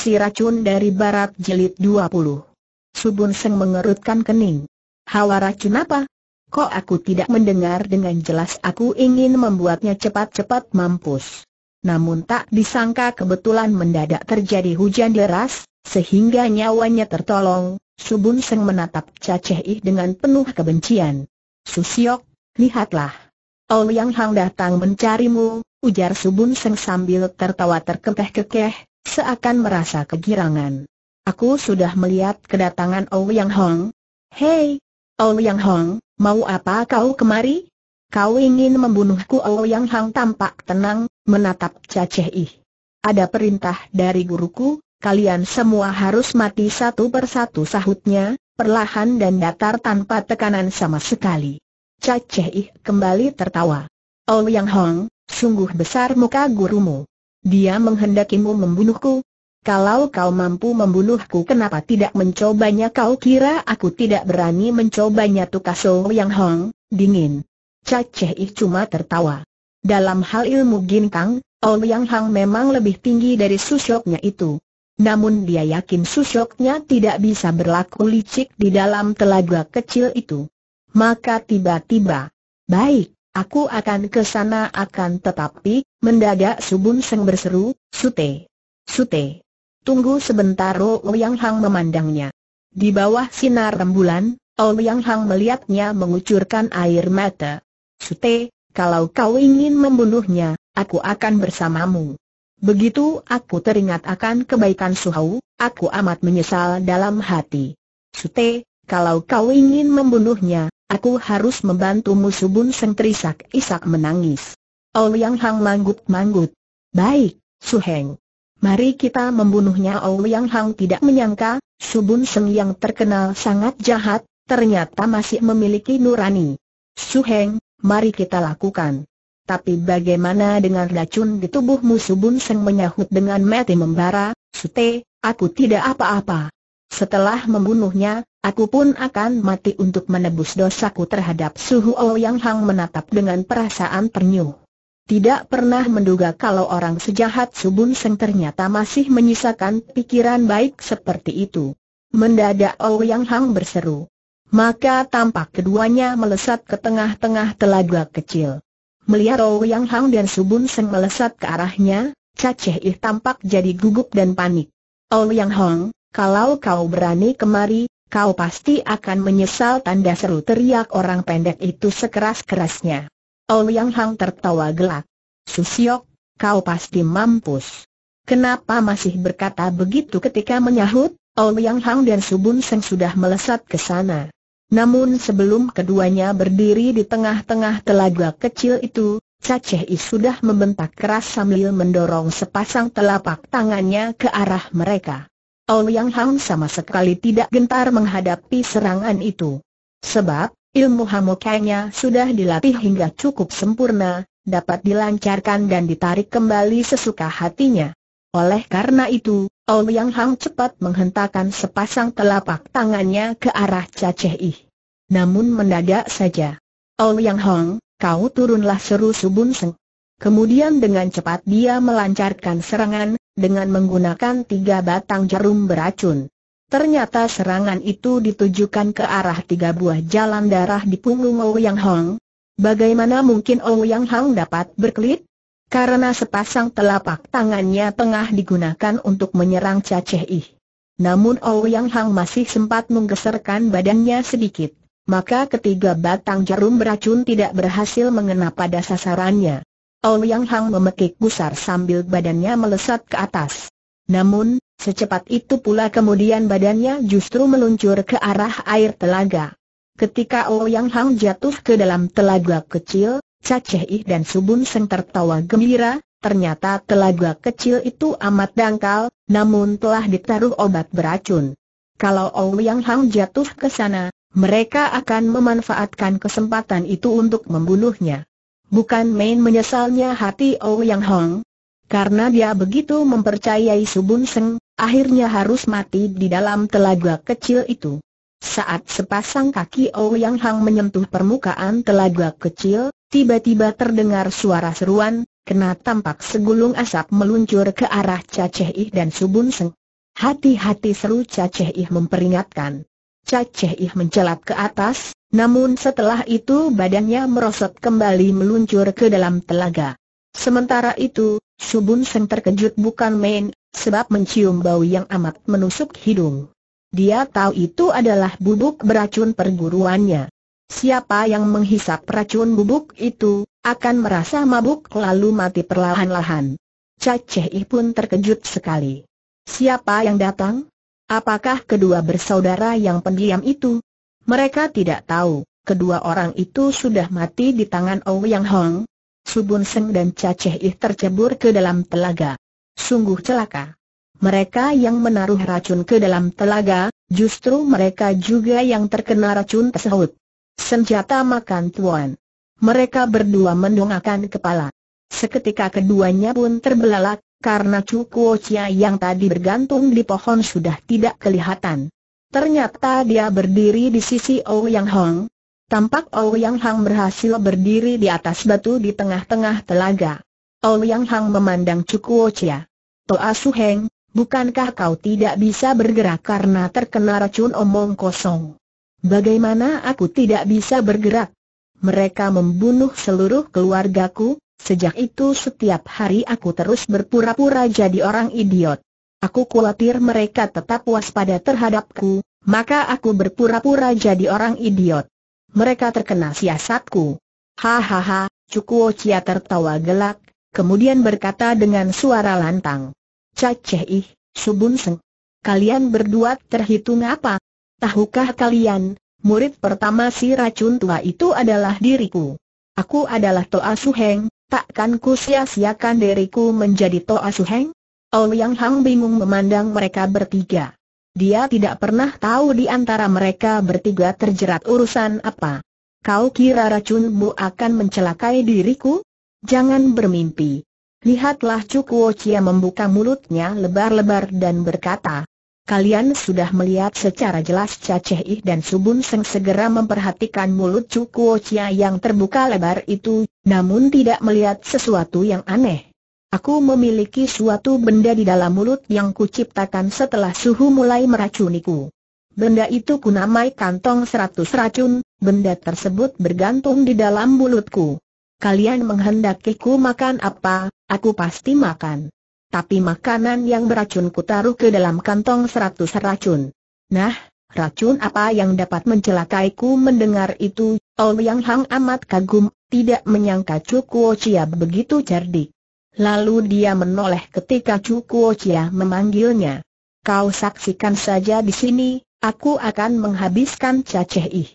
Si Racun dari Barat jelit 20 Subun Seng mengerutkan kening Hawa racun apa? Kok aku tidak mendengar dengan jelas aku ingin membuatnya cepat-cepat mampus Namun tak disangka kebetulan mendadak terjadi hujan deras Sehingga nyawanya tertolong Subun Seng menatap Caceh dengan penuh kebencian Susiok, lihatlah yang Hang datang mencarimu, ujar Subun Seng sambil tertawa terkekeh-kekeh, seakan merasa kegirangan. Aku sudah melihat kedatangan Ouyang Hong. Hei, Ouyang Hong, mau apa kau kemari? Kau ingin membunuhku Ouyang Hong tampak tenang, menatap Caceh Ih. Ada perintah dari guruku, kalian semua harus mati satu persatu sahutnya, perlahan dan datar tanpa tekanan sama sekali. Caceh Ih kembali tertawa. Ouyang Hong, sungguh besar muka gurumu. Dia menghendakimu membunuhku. Kalau kau mampu membunuhku kenapa tidak mencobanya kau kira aku tidak berani mencobanya Tukaso Yang Hong, dingin. Caceh Ih cuma tertawa. Dalam hal ilmu ginkang, Ol Yang Hong memang lebih tinggi dari susyoknya itu. Namun dia yakin susyoknya tidak bisa berlaku licik di dalam telaga kecil itu. Maka tiba-tiba, baik, Aku akan ke sana akan tetapi, mendadak Subun Seng berseru, Sute! Sute! Tunggu sebentar Yang Hang memandangnya. Di bawah sinar rembulan, Ouyang Hang melihatnya mengucurkan air mata. Sute, kalau kau ingin membunuhnya, aku akan bersamamu. Begitu aku teringat akan kebaikan Suhau, aku amat menyesal dalam hati. Sute, kalau kau ingin membunuhnya, Aku harus membantumu subun seng terisak isak menangis. Ouyang Hang manggut-manggut. Baik, Suheng. Mari kita membunuhnya Ouyang Hang tidak menyangka, subun seng yang terkenal sangat jahat, ternyata masih memiliki nurani. Suheng, mari kita lakukan. Tapi bagaimana dengan racun di tubuhmu Subun Seng menyahut dengan mati membara, Sute, aku tidak apa-apa. Setelah membunuhnya, Aku pun akan mati untuk menebus dosaku terhadap Suhu O oh Yang Hang menatap dengan perasaan ternyuh. Tidak pernah menduga kalau orang sejahat Subun Seng ternyata masih menyisakan pikiran baik seperti itu. Mendadak O oh Yang Hang berseru. Maka tampak keduanya melesat ke tengah-tengah telaga kecil. Melihat O oh Yang Hang dan Subun Seng melesat ke arahnya, Caceh Ih tampak jadi gugup dan panik. O Yang Hang, kalau kau berani kemari, kau pasti akan menyesal tanda seru teriak orang pendek itu sekeras-kerasnya. Ouyang Hang tertawa gelak. Susiok, kau pasti mampus. Kenapa masih berkata begitu ketika menyahut? Ouyang Hang dan Subun Seng sudah melesat ke sana. Namun sebelum keduanya berdiri di tengah-tengah telaga kecil itu, Caceh I sudah membentak keras sambil mendorong sepasang telapak tangannya ke arah mereka. Yang Hang sama sekali tidak gentar menghadapi serangan itu. Sebab, ilmu hamokanya sudah dilatih hingga cukup sempurna, dapat dilancarkan dan ditarik kembali sesuka hatinya. Oleh karena itu, Yang Hang cepat menghentakkan sepasang telapak tangannya ke arah Caceh Ih. Namun mendadak saja. Yang Hang, kau turunlah seru Subun Seng. Kemudian dengan cepat dia melancarkan serangan, dengan menggunakan tiga batang jarum beracun. Ternyata serangan itu ditujukan ke arah tiga buah jalan darah di punggung Ouyang Hong. Bagaimana mungkin Ouyang Hong dapat berkelit? Karena sepasang telapak tangannya tengah digunakan untuk menyerang Caceh Ih. Namun Ouyang Hong masih sempat menggeserkan badannya sedikit. Maka ketiga batang jarum beracun tidak berhasil mengena pada sasarannya. Ouyang Hang memekik gusar sambil badannya melesat ke atas. Namun, secepat itu pula kemudian badannya justru meluncur ke arah air telaga. Ketika Ouyang Hang jatuh ke dalam telaga kecil, Caceh dan Subun Seng tertawa gembira, ternyata telaga kecil itu amat dangkal, namun telah ditaruh obat beracun. Kalau Ouyang Hang jatuh ke sana, mereka akan memanfaatkan kesempatan itu untuk membunuhnya. Bukan main menyesalnya hati oh Yang Hong. Karena dia begitu mempercayai Subun Seng, akhirnya harus mati di dalam telaga kecil itu. Saat sepasang kaki oh Yang Hong menyentuh permukaan telaga kecil, tiba-tiba terdengar suara seruan, kena tampak segulung asap meluncur ke arah Ih dan Subun Seng. Hati-hati seru Ih memperingatkan. Ih mencelat ke atas, namun setelah itu badannya merosot kembali meluncur ke dalam telaga. Sementara itu, Subun Seng terkejut bukan main, sebab mencium bau yang amat menusuk hidung. Dia tahu itu adalah bubuk beracun perguruannya. Siapa yang menghisap racun bubuk itu, akan merasa mabuk lalu mati perlahan-lahan. Caceh pun terkejut sekali. Siapa yang datang? Apakah kedua bersaudara yang pendiam itu? Mereka tidak tahu, kedua orang itu sudah mati di tangan Ouyang oh Hong. Subun Seng dan Caceh Ih tercebur ke dalam telaga. Sungguh celaka. Mereka yang menaruh racun ke dalam telaga, justru mereka juga yang terkena racun tersebut. Senjata makan tuan. Mereka berdua mendongakkan kepala. Seketika keduanya pun terbelalak, karena Chu Kuo Chia yang tadi bergantung di pohon sudah tidak kelihatan. Ternyata dia berdiri di sisi Ouyang oh Hong. Tampak Ouyang oh Hong berhasil berdiri di atas batu di tengah-tengah telaga. Ouyang oh Hong memandang Cukuo Chia. Toa Su Heng, bukankah kau tidak bisa bergerak karena terkena racun omong kosong? Bagaimana aku tidak bisa bergerak? Mereka membunuh seluruh keluargaku, sejak itu setiap hari aku terus berpura-pura jadi orang idiot. Aku khawatir mereka tetap waspada terhadapku, maka aku berpura-pura jadi orang idiot. Mereka terkena siasatku. Hahaha, Cukuo Chia tertawa gelak, kemudian berkata dengan suara lantang. Caceh ih, Subun Seng. Kalian berdua terhitung apa? Tahukah kalian, murid pertama si racun tua itu adalah diriku. Aku adalah Toa Suheng, takkan ku sia-siakan diriku menjadi Toa Suheng? yang Hang bingung memandang mereka bertiga. Dia tidak pernah tahu di antara mereka bertiga terjerat urusan apa. Kau kira racunmu akan mencelakai diriku? Jangan bermimpi. Lihatlah Cukuo Chia membuka mulutnya lebar-lebar dan berkata, Kalian sudah melihat secara jelas Caceh Ih dan Subun Seng segera memperhatikan mulut Cukuo Chia yang terbuka lebar itu, namun tidak melihat sesuatu yang aneh. Aku memiliki suatu benda di dalam mulut yang kuciptakan setelah suhu mulai meracuniku. Benda itu kunamai kantong seratus racun, benda tersebut bergantung di dalam mulutku. Kalian menghendakiku makan apa, aku pasti makan. Tapi makanan yang beracun ku taruh ke dalam kantong seratus racun. Nah, racun apa yang dapat mencelakaiku mendengar itu, Yang Hang amat kagum, tidak menyangka Cukuo Chia begitu cerdik. Lalu dia menoleh ketika Cukuo Chia memanggilnya. Kau saksikan saja di sini, aku akan menghabiskan caceh ih.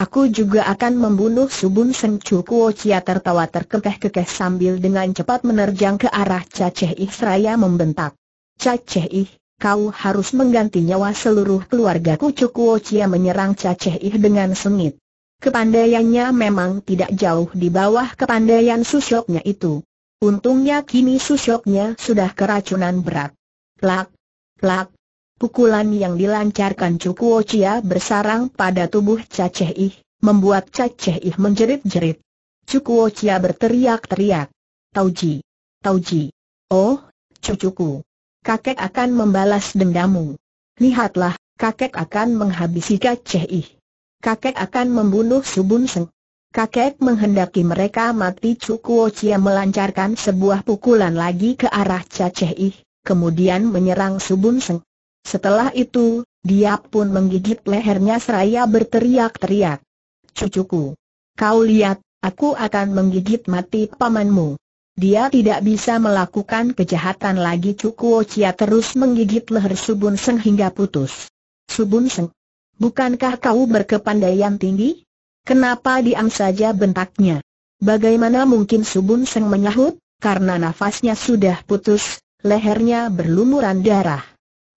Aku juga akan membunuh Subun Seng Cukuo Chia tertawa terkekeh-kekeh sambil dengan cepat menerjang ke arah caceh ih seraya membentak. Caceh ih, kau harus mengganti nyawa seluruh keluargaku Cukuochia menyerang caceh ih dengan sengit. Kepandaiannya memang tidak jauh di bawah kepandaian susyoknya itu. Untungnya kini susoknya sudah keracunan berat. Plak, plak, pukulan yang dilancarkan Cukuo Chia bersarang pada tubuh Caceh Ih, membuat Caceh Ih menjerit-jerit. Cukuo Chia berteriak-teriak. Tauji, Tauji, oh, cucuku, kakek akan membalas dendamu. Lihatlah, kakek akan menghabisi Caceh Ih. Kakek akan membunuh Subun Seng. Kakek menghendaki mereka mati Cukuo Chia melancarkan sebuah pukulan lagi ke arah Caceh Ih, kemudian menyerang Subun Seng. Setelah itu, dia pun menggigit lehernya seraya berteriak-teriak. Cucuku, kau lihat, aku akan menggigit mati pamanmu. Dia tidak bisa melakukan kejahatan lagi Cukuo Chia terus menggigit leher Subun Seng hingga putus. Subun Seng, bukankah kau berkepandaian tinggi? Kenapa diam saja bentaknya? Bagaimana mungkin Subun Seng menyahut, karena nafasnya sudah putus, lehernya berlumuran darah.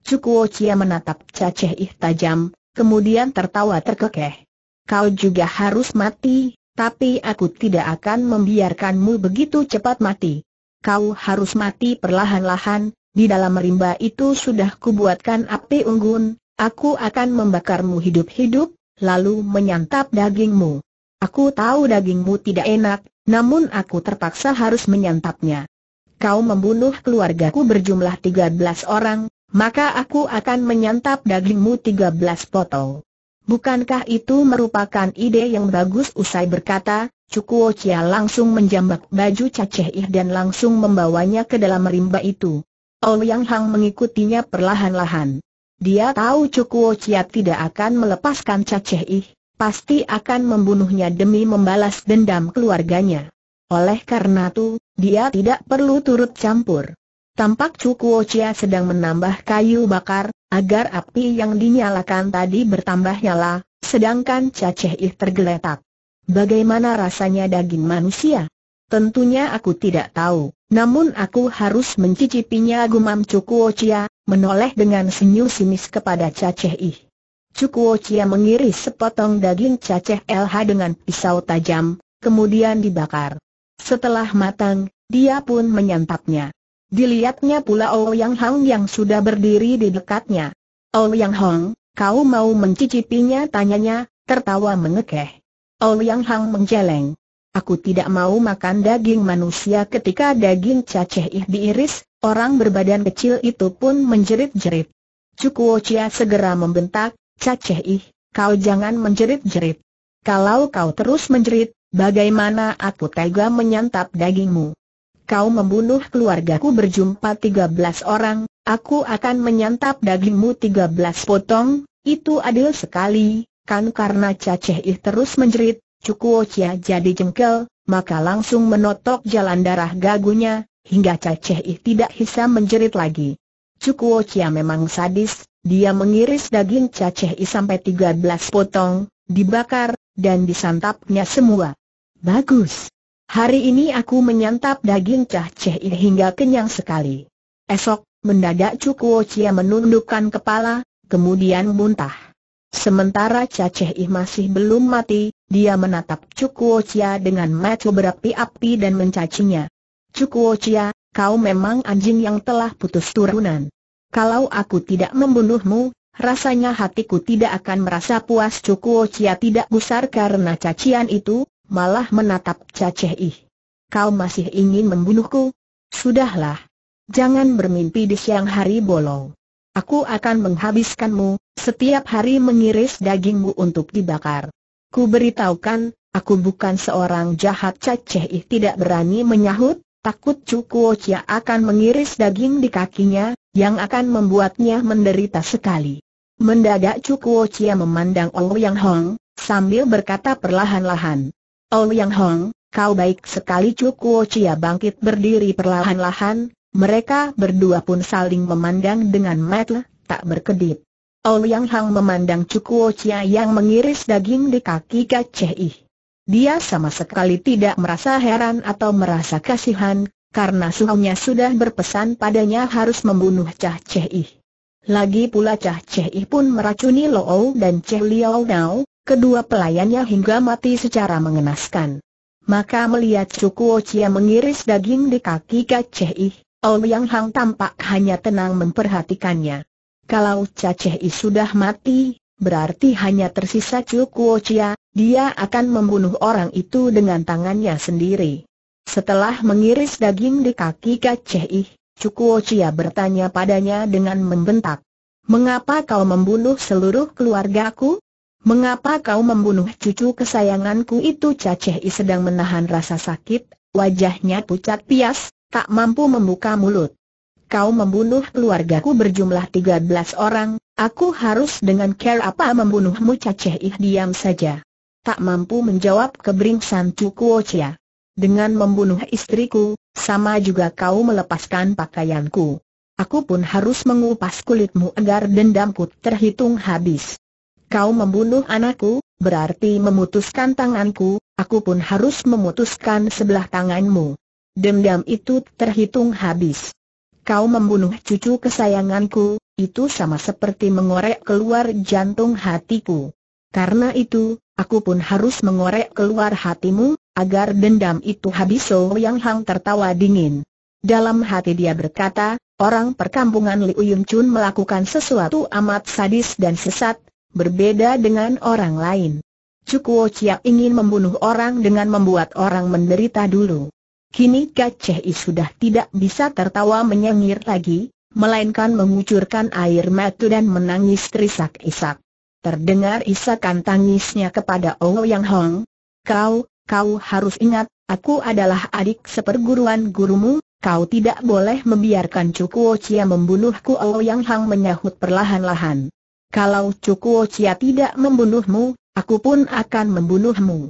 Cukuo Chia menatap Caceh Ih tajam, kemudian tertawa terkekeh. Kau juga harus mati, tapi aku tidak akan membiarkanmu begitu cepat mati. Kau harus mati perlahan-lahan, di dalam rimba itu sudah kubuatkan api unggun, aku akan membakarmu hidup-hidup, lalu menyantap dagingmu. Aku tahu dagingmu tidak enak, namun aku terpaksa harus menyantapnya. Kau membunuh keluargaku berjumlah 13 orang, maka aku akan menyantap dagingmu 13 potong. Bukankah itu merupakan ide yang bagus usai berkata, Cukuo Chia langsung menjambak baju Caceh Ih dan langsung membawanya ke dalam rimba itu. Ouyang Hang mengikutinya perlahan-lahan. Dia tahu Cukuo Chiat tidak akan melepaskan Caceh Ih, pasti akan membunuhnya demi membalas dendam keluarganya. Oleh karena itu, dia tidak perlu turut campur. Tampak Cukuo Chiat sedang menambah kayu bakar, agar api yang dinyalakan tadi bertambah nyala, sedangkan Caceh Ih tergeletak. Bagaimana rasanya daging manusia? Tentunya aku tidak tahu, namun aku harus mencicipinya gumam Cukuo Chiat menoleh dengan senyum sinis kepada Caceh Ih. Cukuo Chia mengiris sepotong daging Caceh LH dengan pisau tajam, kemudian dibakar. Setelah matang, dia pun menyantapnya. Dilihatnya pula Ouyang oh Hong yang sudah berdiri di dekatnya. Ouyang oh Hong, kau mau mencicipinya tanyanya, tertawa mengekeh. Ouyang oh Hong menjeleng. Aku tidak mau makan daging manusia ketika daging caceh ih diiris, Orang berbadan kecil itu pun menjerit-jerit. Cukuo Chia segera membentak, Caceh ih, kau jangan menjerit-jerit. Kalau kau terus menjerit, bagaimana aku tega menyantap dagingmu? Kau membunuh keluargaku berjumpa 13 orang, aku akan menyantap dagingmu 13 potong, itu adil sekali, kan karena Caceh Ih terus menjerit, Cukuo Chia jadi jengkel, maka langsung menotok jalan darah gagunya, hingga Caceh tidak bisa menjerit lagi. Cukuo Chia memang sadis, dia mengiris daging Caceh sampai 13 potong, dibakar, dan disantapnya semua. Bagus. Hari ini aku menyantap daging Caceh hingga kenyang sekali. Esok, mendadak Cukuo Chia menundukkan kepala, kemudian muntah. Sementara Caceh masih belum mati, dia menatap Cukuo Chia dengan mata berapi-api dan mencacinya. Cukuo Chia, kau memang anjing yang telah putus turunan. Kalau aku tidak membunuhmu, rasanya hatiku tidak akan merasa puas Cukuo Chia tidak gusar karena cacian itu, malah menatap Caceh Ih. Kau masih ingin membunuhku? Sudahlah. Jangan bermimpi di siang hari bolong. Aku akan menghabiskanmu, setiap hari mengiris dagingmu untuk dibakar. Ku beritahukan, aku bukan seorang jahat Caceh Ih tidak berani menyahut, Takut Cukuo Chia akan mengiris daging di kakinya, yang akan membuatnya menderita sekali. Mendadak Cukuo Chia memandang Ou Yang Hong, sambil berkata perlahan-lahan. Ou Yang Hong, kau baik sekali Cukuo Chia bangkit berdiri perlahan-lahan, mereka berdua pun saling memandang dengan mata tak berkedip. Ou Yang Hong memandang Cukuo Chia yang mengiris daging di kaki Gaceh dia sama sekali tidak merasa heran atau merasa kasihan, karena suhunya sudah berpesan padanya harus membunuh Cah Cheh Lagi pula Cah Cheh pun meracuni Loou dan Cheh Liao kedua pelayannya hingga mati secara mengenaskan. Maka melihat Cukuo Chia mengiris daging di kaki Kaceh Ong Yang Hang tampak hanya tenang memperhatikannya. Kalau Caceh sudah mati, berarti hanya tersisa Chiu Kuo Chia, dia akan membunuh orang itu dengan tangannya sendiri. Setelah mengiris daging di kaki Kaceh Chiu Kuo Chia bertanya padanya dengan membentak. Mengapa kau membunuh seluruh keluargaku? Mengapa kau membunuh cucu kesayanganku itu Caceh sedang menahan rasa sakit, wajahnya pucat pias, tak mampu membuka mulut. Kau membunuh keluargaku berjumlah 13 orang, Aku harus dengan care apa membunuhmu caceh ih diam saja. Tak mampu menjawab keberingsan Cukuo Chia. Dengan membunuh istriku, sama juga kau melepaskan pakaianku. Aku pun harus mengupas kulitmu agar dendamku terhitung habis. Kau membunuh anakku, berarti memutuskan tanganku, aku pun harus memutuskan sebelah tanganmu. Dendam itu terhitung habis. Kau membunuh cucu kesayanganku, itu sama seperti mengorek keluar jantung hatiku. Karena itu, aku pun harus mengorek keluar hatimu, agar dendam itu habis So Yang Hang tertawa dingin. Dalam hati dia berkata, orang perkampungan Liu Yun Chun melakukan sesuatu amat sadis dan sesat, berbeda dengan orang lain. Cukuo Chia ingin membunuh orang dengan membuat orang menderita dulu. Kini Kaceh sudah tidak bisa tertawa menyengir lagi, melainkan mengucurkan air mata dan menangis terisak-isak. Terdengar isakan tangisnya kepada Yang Hong. Kau, kau harus ingat, aku adalah adik seperguruan gurumu, kau tidak boleh membiarkan Cukuo Chia membunuhku Yang Hong menyahut perlahan-lahan. Kalau Cukuo Chia tidak membunuhmu, aku pun akan membunuhmu.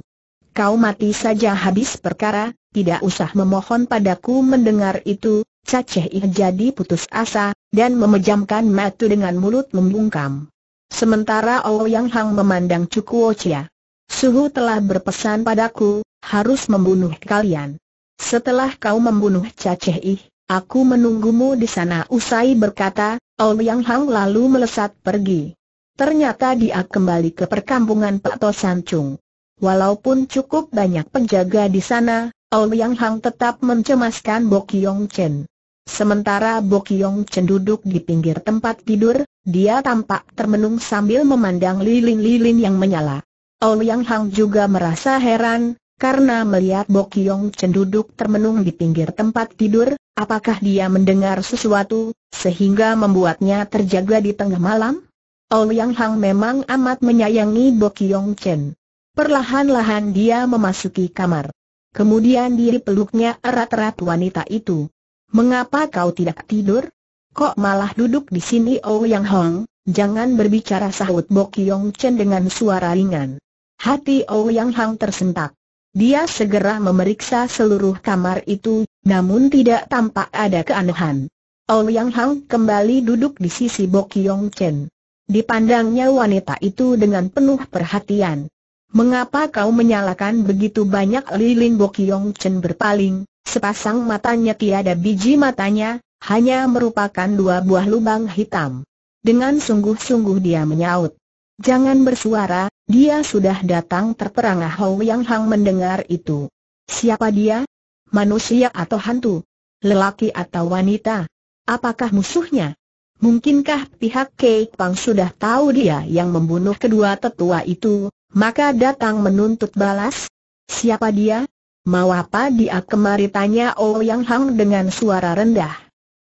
Kau mati saja habis perkara, tidak usah memohon padaku mendengar itu, Caceh ih jadi putus asa, dan memejamkan mata dengan mulut membungkam. Sementara Ouyang Hang memandang Cukuo Chia. Suhu telah berpesan padaku, harus membunuh kalian. Setelah kau membunuh Caceh ih, aku menunggumu di sana usai berkata, Ouyang Hang lalu melesat pergi. Ternyata dia kembali ke perkampungan Pak Tosan Chung. Walaupun cukup banyak penjaga di sana, Ouyang Hang tetap mencemaskan Bok Yong Chen. Sementara Bokyong Chen duduk di pinggir tempat tidur, dia tampak termenung sambil memandang lilin-lilin yang menyala. Yang Hang juga merasa heran, karena melihat Bokyong Chen duduk termenung di pinggir tempat tidur, apakah dia mendengar sesuatu, sehingga membuatnya terjaga di tengah malam? Yang Hang memang amat menyayangi Bokyong Chen. Perlahan-lahan dia memasuki kamar. Kemudian diri peluknya erat-erat wanita itu. Mengapa kau tidak tidur? Kok malah duduk di sini Oh Yang Hong? Jangan berbicara sahut Bok Yong Chen dengan suara ringan. Hati Oh Hong tersentak. Dia segera memeriksa seluruh kamar itu, namun tidak tampak ada keanehan. Oh Hong kembali duduk di sisi Bok Yong Chen. Dipandangnya wanita itu dengan penuh perhatian. Mengapa kau menyalakan begitu banyak lilin Bok Yong Chen berpaling, Sepasang matanya tiada biji matanya, hanya merupakan dua buah lubang hitam. Dengan sungguh-sungguh dia menyaut. Jangan bersuara, dia sudah datang terperangah Hou Yang Hang mendengar itu. Siapa dia? Manusia atau hantu? Lelaki atau wanita? Apakah musuhnya? Mungkinkah pihak Kei Pang sudah tahu dia yang membunuh kedua tetua itu, maka datang menuntut balas? Siapa dia? Mau apa dia kemari tanya Ouyang oh Hang dengan suara rendah.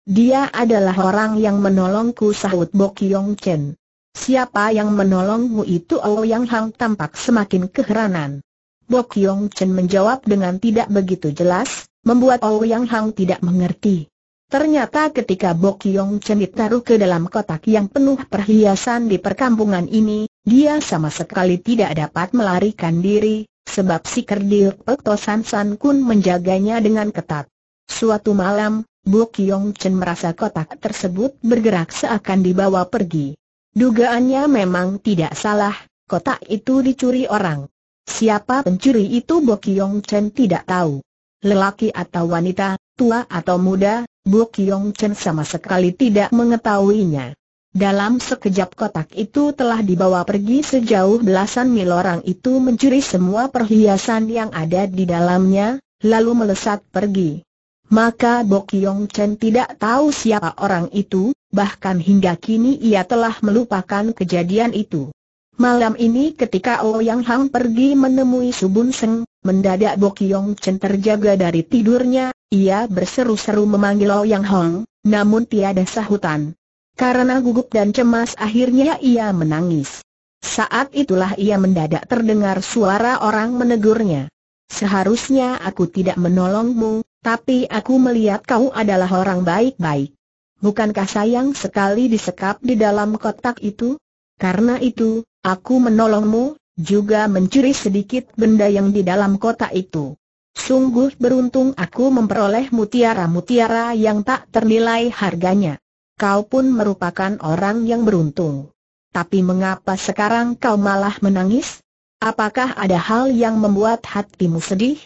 Dia adalah orang yang menolongku sahut Bok Yong Chen. Siapa yang menolongmu itu Oh Yang Hang tampak semakin keheranan. Bok Yong Chen menjawab dengan tidak begitu jelas, membuat Oh Yang Hang tidak mengerti. Ternyata ketika Bok Yong Chen ditaruh ke dalam kotak yang penuh perhiasan di perkampungan ini, dia sama sekali tidak dapat melarikan diri, sebab si kerdil petosan San San Kun menjaganya dengan ketat. Suatu malam, Bu Kiong Chen merasa kotak tersebut bergerak seakan dibawa pergi. Dugaannya memang tidak salah, kotak itu dicuri orang. Siapa pencuri itu Bu Kiong Chen tidak tahu. Lelaki atau wanita, tua atau muda, Bu Kiong Chen sama sekali tidak mengetahuinya. Dalam sekejap kotak itu telah dibawa pergi sejauh belasan mil orang itu mencuri semua perhiasan yang ada di dalamnya, lalu melesat pergi. Maka Bok Yong Chen tidak tahu siapa orang itu, bahkan hingga kini ia telah melupakan kejadian itu. Malam ini ketika O Yang Hang pergi menemui Subun Seng, mendadak Bok Yong Chen terjaga dari tidurnya, ia berseru-seru memanggil O Yang Hang, namun tiada sahutan. Karena gugup dan cemas akhirnya ia menangis. Saat itulah ia mendadak terdengar suara orang menegurnya. Seharusnya aku tidak menolongmu, tapi aku melihat kau adalah orang baik-baik. Bukankah sayang sekali disekap di dalam kotak itu? Karena itu, aku menolongmu, juga mencuri sedikit benda yang di dalam kotak itu. Sungguh beruntung aku memperoleh mutiara-mutiara yang tak ternilai harganya kau pun merupakan orang yang beruntung. Tapi mengapa sekarang kau malah menangis? Apakah ada hal yang membuat hatimu sedih?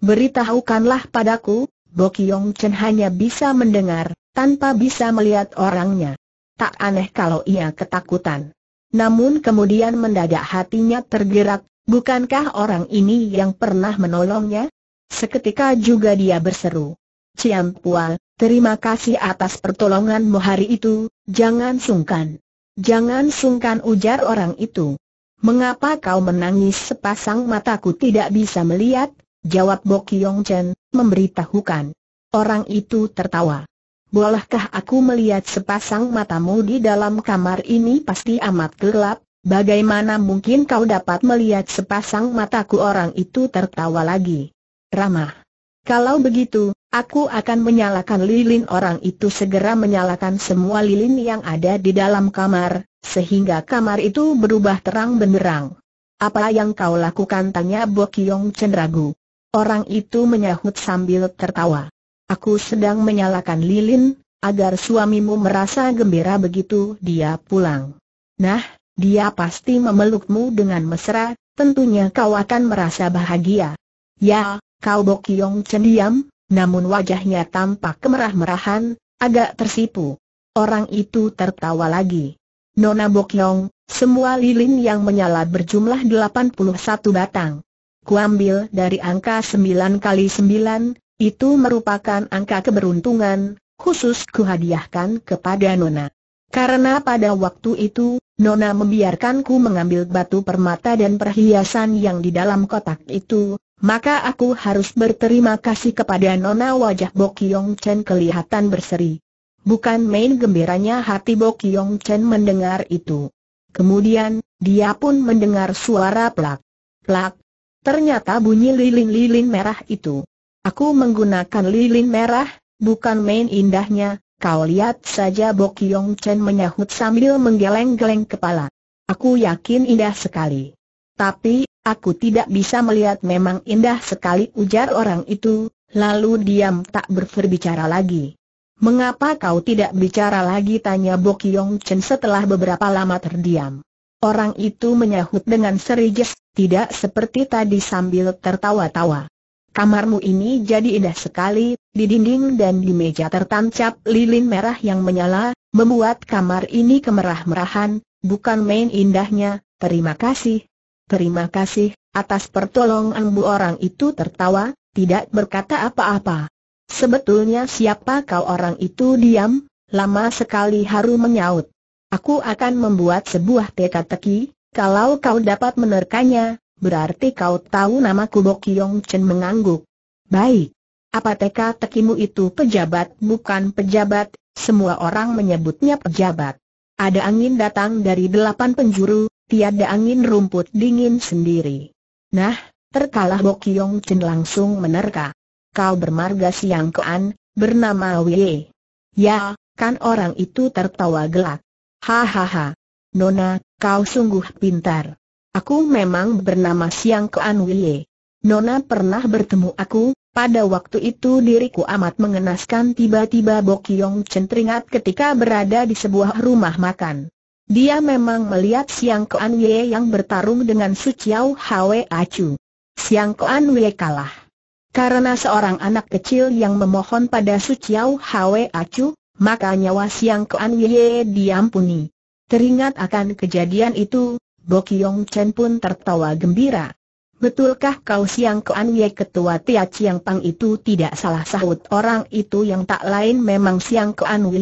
Beritahukanlah padaku, Bokyong Chen hanya bisa mendengar, tanpa bisa melihat orangnya. Tak aneh kalau ia ketakutan. Namun kemudian mendadak hatinya tergerak, bukankah orang ini yang pernah menolongnya? Seketika juga dia berseru. Ciampual, Terima kasih atas pertolonganmu hari itu, jangan sungkan. Jangan sungkan ujar orang itu. Mengapa kau menangis sepasang mataku tidak bisa melihat? Jawab Bok Yong Chen, memberitahukan. Orang itu tertawa. Bolehkah aku melihat sepasang matamu di dalam kamar ini pasti amat gelap, bagaimana mungkin kau dapat melihat sepasang mataku orang itu tertawa lagi. Ramah. Kalau begitu, aku akan menyalakan lilin orang itu segera menyalakan semua lilin yang ada di dalam kamar, sehingga kamar itu berubah terang benderang. Apa yang kau lakukan? Tanya Bokyong Cendragu. Orang itu menyahut sambil tertawa. Aku sedang menyalakan lilin, agar suamimu merasa gembira begitu dia pulang. Nah, dia pasti memelukmu dengan mesra, tentunya kau akan merasa bahagia. Ya, Kau Bokyong Chen diam, namun wajahnya tampak kemerah-merahan, agak tersipu. Orang itu tertawa lagi. Nona Bokyong, semua lilin yang menyala berjumlah 81 batang. Kuambil dari angka 9 kali 9, itu merupakan angka keberuntungan, khusus kuhadiahkan kepada Nona. Karena pada waktu itu, Nona membiarkanku mengambil batu permata dan perhiasan yang di dalam kotak itu, maka aku harus berterima kasih kepada Nona wajah Bokyong Chen kelihatan berseri. Bukan main gembiranya hati Bokyong Chen mendengar itu. Kemudian, dia pun mendengar suara plak. Plak. Ternyata bunyi lilin-lilin merah itu. Aku menggunakan lilin merah, bukan main indahnya, kau lihat saja Bokyong Chen menyahut sambil menggeleng-geleng kepala. Aku yakin indah sekali. Tapi, Aku tidak bisa melihat memang indah sekali ujar orang itu, lalu diam tak berbicara lagi. Mengapa kau tidak bicara lagi tanya Bok Yong Chen setelah beberapa lama terdiam. Orang itu menyahut dengan serius, tidak seperti tadi sambil tertawa-tawa. Kamarmu ini jadi indah sekali, di dinding dan di meja tertancap lilin merah yang menyala, membuat kamar ini kemerah-merahan, bukan main indahnya, terima kasih, Terima kasih, atas pertolongan bu orang itu tertawa, tidak berkata apa-apa. Sebetulnya siapa kau orang itu diam, lama sekali Haru menyaut. Aku akan membuat sebuah teka-teki, kalau kau dapat menerkanya, berarti kau tahu nama Kubok Yong Chen mengangguk. Baik. Apa teka-tekimu itu pejabat bukan pejabat, semua orang menyebutnya pejabat. Ada angin datang dari delapan penjuru, tiada angin rumput dingin sendiri. Nah, terkalah Bok Yong Chin langsung menerka. Kau bermarga siang kean, bernama Wei. Ya, kan orang itu tertawa gelak. Hahaha. Nona, kau sungguh pintar. Aku memang bernama Siang Kean Wei. Nona pernah bertemu aku, pada waktu itu diriku amat mengenaskan tiba-tiba Bok Yong Chen teringat ketika berada di sebuah rumah makan. Dia memang melihat Siang Kuan Wei yang bertarung dengan Su Chiao Hwe Acu. Siang Kuan Wei kalah. Karena seorang anak kecil yang memohon pada Su Chiao Hwe Acu, maka nyawa Siang Kuan Wei diampuni. Teringat akan kejadian itu, Bo Kiong Chen pun tertawa gembira. Betulkah kau Siang Kuan Wei ketua Tia Chiang Pang itu tidak salah sahut orang itu yang tak lain memang Siang Kuan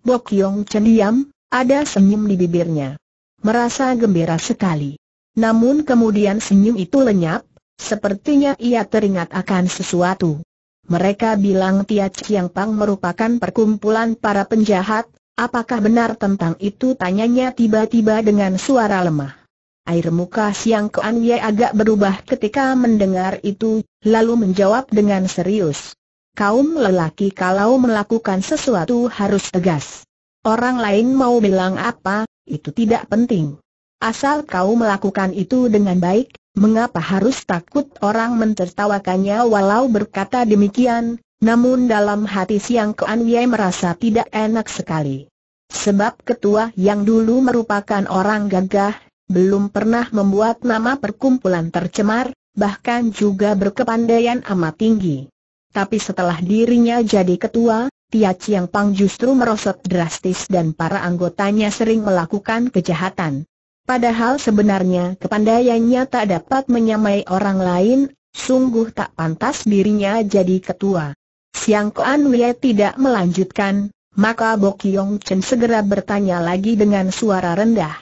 Bo Kiong Chen diam, ada senyum di bibirnya. Merasa gembira sekali. Namun kemudian senyum itu lenyap, sepertinya ia teringat akan sesuatu. Mereka bilang Tia Chiang Pang merupakan perkumpulan para penjahat, apakah benar tentang itu tanyanya tiba-tiba dengan suara lemah. Air muka Siang Kuan Ye agak berubah ketika mendengar itu, lalu menjawab dengan serius. Kaum lelaki kalau melakukan sesuatu harus tegas. Orang lain mau bilang apa, itu tidak penting. Asal kau melakukan itu dengan baik, mengapa harus takut orang mentertawakannya walau berkata demikian, namun dalam hati Siang Kuan Yai merasa tidak enak sekali. Sebab ketua yang dulu merupakan orang gagah, belum pernah membuat nama perkumpulan tercemar, bahkan juga berkepandaian amat tinggi. Tapi setelah dirinya jadi ketua, Tia Chiang Pang justru merosot drastis dan para anggotanya sering melakukan kejahatan. Padahal sebenarnya kepandaiannya tak dapat menyamai orang lain, sungguh tak pantas dirinya jadi ketua. Siang Koan Wei tidak melanjutkan, maka Bok Yong Chen segera bertanya lagi dengan suara rendah.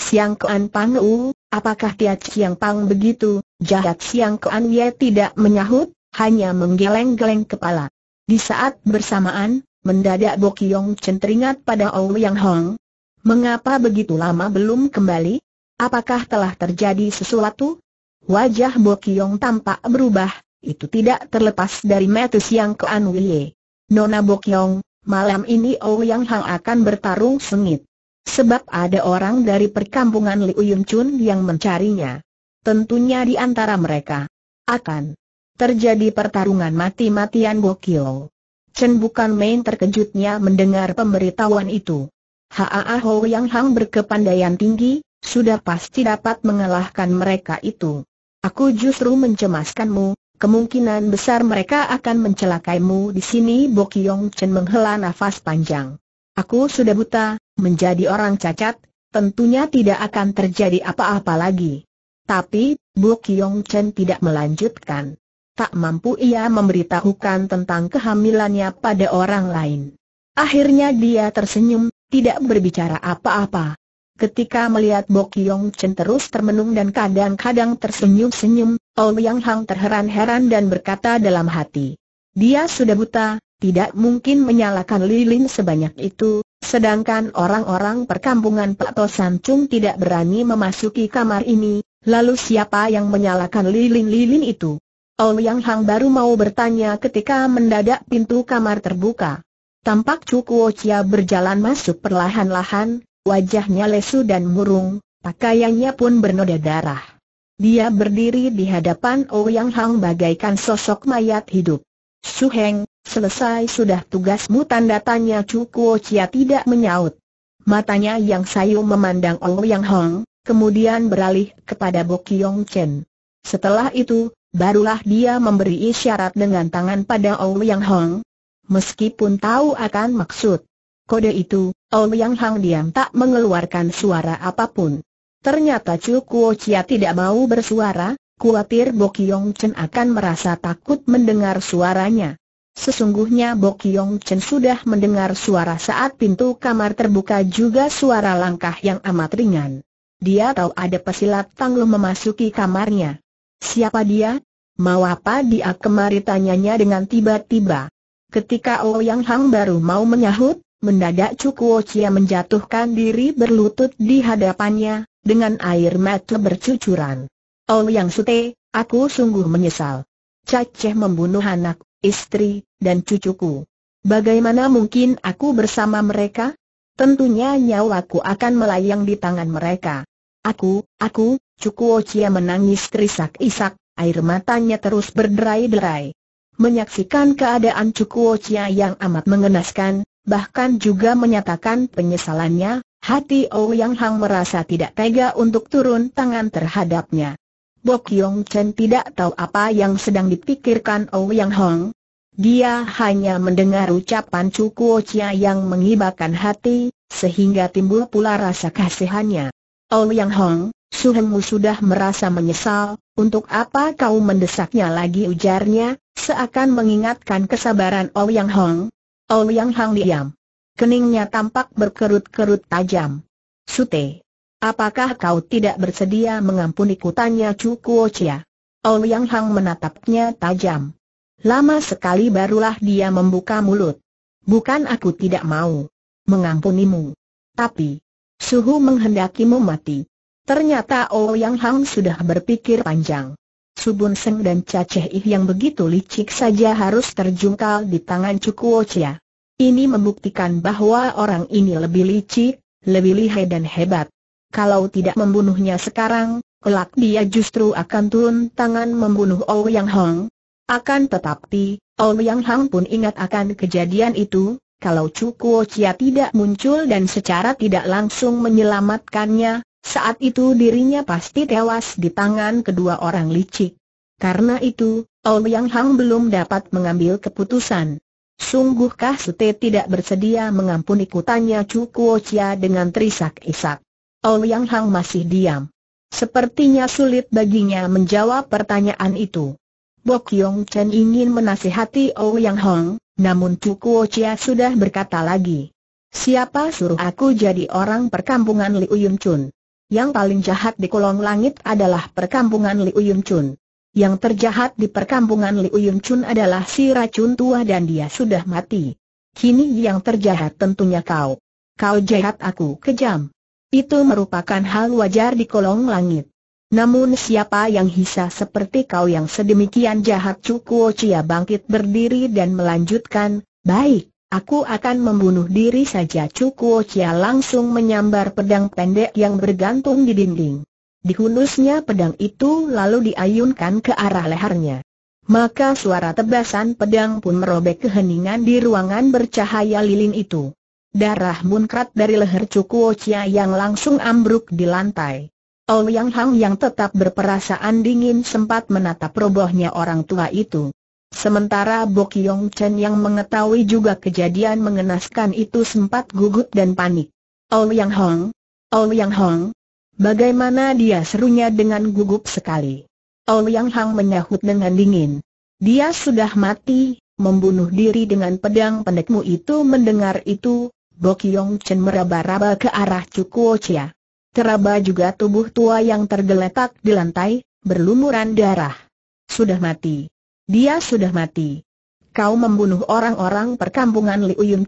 Siang Koan Pang U, apakah Tia Chiang Pang begitu? Jahat Siang Koan Wei tidak menyahut, hanya menggeleng-geleng kepala. Di saat bersamaan, mendadak Bokyong Chen teringat pada Yang Hong. Mengapa begitu lama belum kembali? Apakah telah terjadi sesuatu? Wajah Bokyong tampak berubah, itu tidak terlepas dari metus yang ke Anwiye. Nona Bokyong, malam ini Yang Hong akan bertarung sengit. Sebab ada orang dari perkampungan Liu Yun Chun yang mencarinya. Tentunya di antara mereka akan Terjadi pertarungan mati-matian gokil. Chen bukan main terkejutnya mendengar pemberitahuan itu. Haa Ho Yang Hang berkepandaian tinggi, sudah pasti dapat mengalahkan mereka itu. Aku justru mencemaskanmu, kemungkinan besar mereka akan mencelakaimu di sini Bokyong Chen menghela nafas panjang. Aku sudah buta, menjadi orang cacat, tentunya tidak akan terjadi apa-apa lagi. Tapi, Bokyong Chen tidak melanjutkan tak mampu ia memberitahukan tentang kehamilannya pada orang lain. Akhirnya dia tersenyum, tidak berbicara apa-apa. Ketika melihat Bok Yong Chen terus termenung dan kadang-kadang tersenyum-senyum, Ouyang Hang terheran-heran dan berkata dalam hati. Dia sudah buta, tidak mungkin menyalakan lilin sebanyak itu, sedangkan orang-orang perkampungan San Chung tidak berani memasuki kamar ini, lalu siapa yang menyalakan lilin-lilin itu? Ouyang Hang baru mau bertanya ketika mendadak pintu kamar terbuka. Tampak Cukuo Chia berjalan masuk perlahan-lahan, wajahnya lesu dan murung, pakaiannya pun bernoda darah. Dia berdiri di hadapan Ouyang Hang bagaikan sosok mayat hidup. Heng, selesai sudah tugasmu tanda tanya Cukuo Chia tidak menyaut. Matanya yang sayu memandang Ouyang Hang, kemudian beralih kepada Bo Bokyong Chen. Setelah itu, Barulah dia memberi isyarat dengan tangan pada Yang Hong. Meskipun tahu akan maksud kode itu, Yang Hong diam tak mengeluarkan suara apapun. Ternyata Chu Kuo Chia tidak mau bersuara, khawatir Bo Kiong Chen akan merasa takut mendengar suaranya. Sesungguhnya Bo Kiong Chen sudah mendengar suara saat pintu kamar terbuka juga suara langkah yang amat ringan. Dia tahu ada pesilat Tanglu memasuki kamarnya. Siapa dia? Mau apa dia kemari tanyanya dengan tiba-tiba. Ketika Ouyang oh Hang baru mau menyahut, mendadak Cukuo Chia menjatuhkan diri berlutut di hadapannya, dengan air mata bercucuran. Ouyang oh Sute, aku sungguh menyesal. Caceh membunuh anak, istri, dan cucuku. Bagaimana mungkin aku bersama mereka? Tentunya nyawaku akan melayang di tangan mereka. Aku, aku, Cukuo Chia menangis terisak-isak, air matanya terus berderai-derai. Menyaksikan keadaan Cukuo Chia yang amat mengenaskan, bahkan juga menyatakan penyesalannya, hati Ouyang oh Hang merasa tidak tega untuk turun tangan terhadapnya. Bok Yong Chen tidak tahu apa yang sedang dipikirkan Ouyang oh Hang. Dia hanya mendengar ucapan Cukuo Chia yang mengibakan hati, sehingga timbul pula rasa kasihannya. Ouyang oh Hang, Suhemu sudah merasa menyesal, untuk apa kau mendesaknya lagi ujarnya, seakan mengingatkan kesabaran Ouyang Hong. Ouyang Hong diam. Keningnya tampak berkerut-kerut tajam. Sute. Apakah kau tidak bersedia mengampuni tanya Chu Kuo Chia? Ouyang Hong menatapnya tajam. Lama sekali barulah dia membuka mulut. Bukan aku tidak mau mengampunimu. Tapi, suhu menghendakimu mati. Ternyata oh Yang Hang sudah berpikir panjang. Subun Seng dan Caceh Ih yang begitu licik saja harus terjungkal di tangan Cukuo oh Chia. Ini membuktikan bahwa orang ini lebih licik, lebih lihai dan hebat. Kalau tidak membunuhnya sekarang, kelak dia justru akan turun tangan membunuh oh Yang Hang. Akan tetapi, Yang Hang pun ingat akan kejadian itu, kalau Cukuo Chia tidak muncul dan secara tidak langsung menyelamatkannya, saat itu dirinya pasti tewas di tangan kedua orang licik. Karena itu, Ouyang Hang belum dapat mengambil keputusan. Sungguhkah Sute tidak bersedia mengampuni kutanya Chu Kuo Chia dengan terisak-isak? Ouyang Hang masih diam. Sepertinya sulit baginya menjawab pertanyaan itu. Bok Yong Chen ingin menasihati Ouyang Hang, namun Chu Kuo Chia sudah berkata lagi. Siapa suruh aku jadi orang perkampungan Liu Yun Chun? Yang paling jahat di kolong langit adalah perkampungan Liu Yun Yang terjahat di perkampungan Liu Yun adalah si racun tua dan dia sudah mati. Kini yang terjahat tentunya kau. Kau jahat aku kejam. Itu merupakan hal wajar di kolong langit. Namun siapa yang hisa seperti kau yang sedemikian jahat Cukuo Chia bangkit berdiri dan melanjutkan, Baik, Aku akan membunuh diri saja Cukuo Chia langsung menyambar pedang pendek yang bergantung di dinding. Dihunusnya pedang itu lalu diayunkan ke arah lehernya. Maka suara tebasan pedang pun merobek keheningan di ruangan bercahaya lilin itu. Darah muncrat dari leher Cukuo Chia yang langsung ambruk di lantai. Yang Hang yang tetap berperasaan dingin sempat menatap robohnya orang tua itu. Sementara Bok Yong Chen yang mengetahui juga kejadian mengenaskan itu sempat gugup dan panik. Oh Yang Hong, Oh Yang Hong, bagaimana dia serunya dengan gugup sekali. Oh Yang Hong menyahut dengan dingin. Dia sudah mati, membunuh diri dengan pedang pendekmu itu mendengar itu, Bok Yong Chen meraba-raba ke arah Cukuo Chia. Teraba juga tubuh tua yang tergeletak di lantai, berlumuran darah. Sudah mati. Dia sudah mati. Kau membunuh orang-orang perkampungan Liu Yun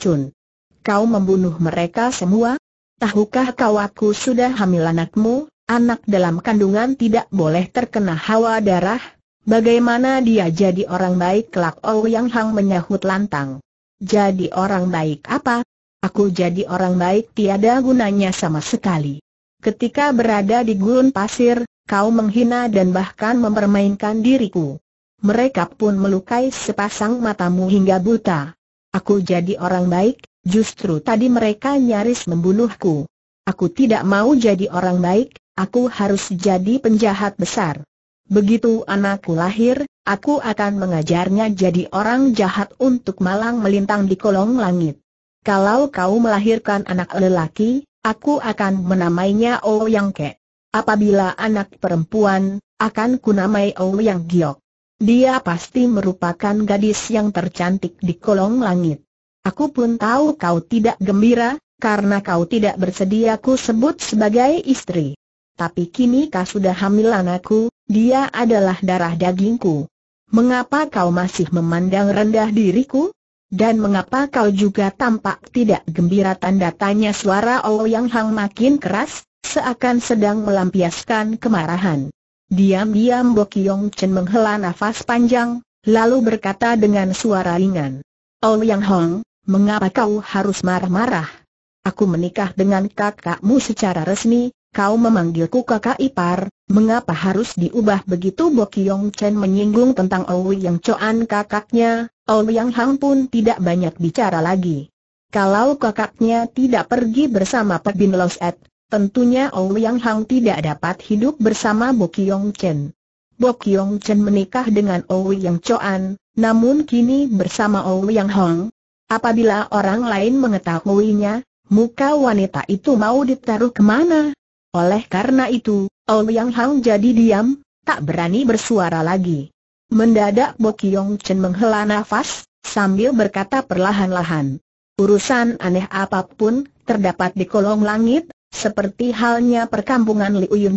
Kau membunuh mereka semua? Tahukah kau aku sudah hamil anakmu, anak dalam kandungan tidak boleh terkena hawa darah? Bagaimana dia jadi orang baik kelak oh yang Hang menyahut lantang. Jadi orang baik apa? Aku jadi orang baik tiada gunanya sama sekali. Ketika berada di gurun pasir, kau menghina dan bahkan mempermainkan diriku mereka pun melukai sepasang matamu hingga buta. Aku jadi orang baik, justru tadi mereka nyaris membunuhku. Aku tidak mau jadi orang baik, aku harus jadi penjahat besar. Begitu anakku lahir, aku akan mengajarnya jadi orang jahat untuk malang melintang di kolong langit. Kalau kau melahirkan anak lelaki, aku akan menamainya Ouyang oh Ke. Apabila anak perempuan, akan kunamai Ouyang oh Giok. Dia pasti merupakan gadis yang tercantik di kolong langit. Aku pun tahu kau tidak gembira, karena kau tidak bersedia ku sebut sebagai istri. Tapi kini kau sudah hamil anakku, dia adalah darah dagingku. Mengapa kau masih memandang rendah diriku? Dan mengapa kau juga tampak tidak gembira tanda tanya suara Ouyang Yang Hang makin keras, seakan sedang melampiaskan kemarahan. Diam-diam Bokyong Chen menghela nafas panjang, lalu berkata dengan suara ringan. Oh Yang Hong, mengapa kau harus marah-marah? Aku menikah dengan kakakmu secara resmi, kau memanggilku kakak ipar, mengapa harus diubah begitu Bokyong Chen menyinggung tentang Owi oh Yang Choan kakaknya, Owi oh Yang Hong pun tidak banyak bicara lagi. Kalau kakaknya tidak pergi bersama Pak Bin Loset, Tentunya yang Hang tidak dapat hidup bersama Bo Kiong Chen. Bo Kiong Chen menikah dengan yang Choan, namun kini bersama yang Hang. Apabila orang lain mengetahuinya, muka wanita itu mau ditaruh kemana? Oleh karena itu, yang Hang jadi diam, tak berani bersuara lagi. Mendadak Bo Kiong Chen menghela nafas, sambil berkata perlahan-lahan. Urusan aneh apapun, terdapat di kolong langit, seperti halnya perkampungan Liu Yun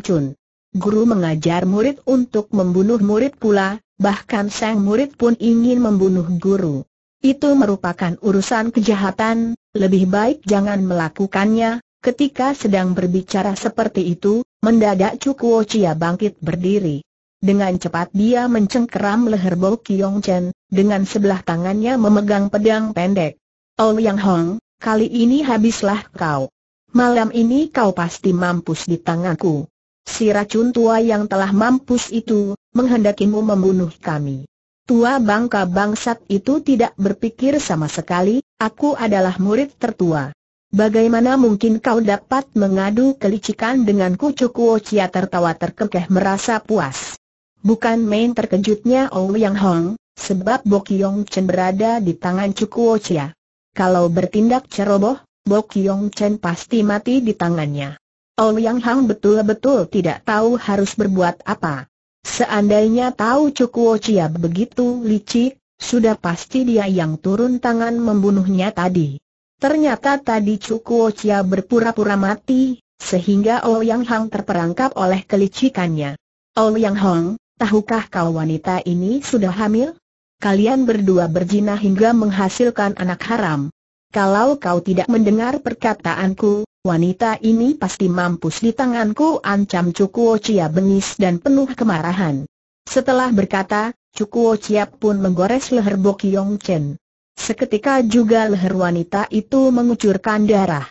Guru mengajar murid untuk membunuh murid pula, bahkan sang murid pun ingin membunuh guru. Itu merupakan urusan kejahatan, lebih baik jangan melakukannya. Ketika sedang berbicara seperti itu, mendadak Cukuo Chia bangkit berdiri. Dengan cepat dia mencengkeram leher Bo Kiong Chen, dengan sebelah tangannya memegang pedang pendek. Oh Yang Hong, kali ini habislah kau. Malam ini kau pasti mampus di tanganku. Si racun tua yang telah mampus itu, menghendakimu membunuh kami. Tua bangka bangsat itu tidak berpikir sama sekali, aku adalah murid tertua. Bagaimana mungkin kau dapat mengadu kelicikan denganku Cukuo Chia tertawa terkekeh merasa puas. Bukan main terkejutnya Ouyang Hong, sebab Bokyong Chen berada di tangan Cukuo Chia. Kalau bertindak ceroboh, Bok Yong Chen pasti mati di tangannya. Ouyang Hang betul-betul tidak tahu harus berbuat apa. Seandainya tahu Cukuo Chia begitu licik, sudah pasti dia yang turun tangan membunuhnya tadi. Ternyata tadi Cukuo Chia berpura-pura mati, sehingga Ouyang Hang terperangkap oleh kelicikannya. Ouyang Hang, tahukah kau wanita ini sudah hamil? Kalian berdua berzina hingga menghasilkan anak haram. Kalau kau tidak mendengar perkataanku, wanita ini pasti mampus di tanganku ancam Cukuo Chia bengis dan penuh kemarahan. Setelah berkata, Cukuo Chia pun menggores leher Bo Yong Chen. Seketika juga leher wanita itu mengucurkan darah.